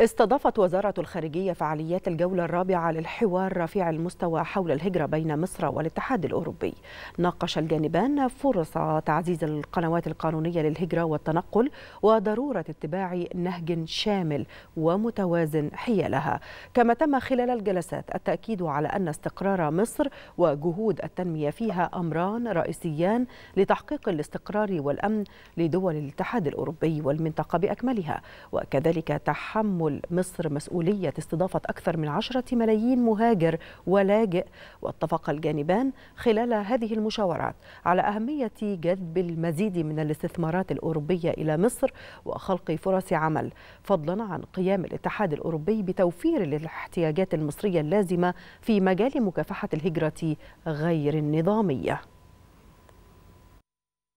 استضافت وزارة الخارجية فعاليات الجولة الرابعة للحوار رفيع المستوى حول الهجرة بين مصر والاتحاد الأوروبي ناقش الجانبان فرص تعزيز القنوات القانونية للهجرة والتنقل وضرورة اتباع نهج شامل ومتوازن حيالها كما تم خلال الجلسات التأكيد على أن استقرار مصر وجهود التنمية فيها أمران رئيسيان لتحقيق الاستقرار والأمن لدول الاتحاد الأوروبي والمنطقة بأكملها وكذلك تحمل تحمل مصر مسؤولية استضافة أكثر من عشرة ملايين مهاجر ولاجئ واتفق الجانبان خلال هذه المشاورات على أهمية جذب المزيد من الاستثمارات الأوروبية إلى مصر وخلق فرص عمل فضلا عن قيام الاتحاد الأوروبي بتوفير الاحتياجات المصرية اللازمة في مجال مكافحة الهجرة غير النظامية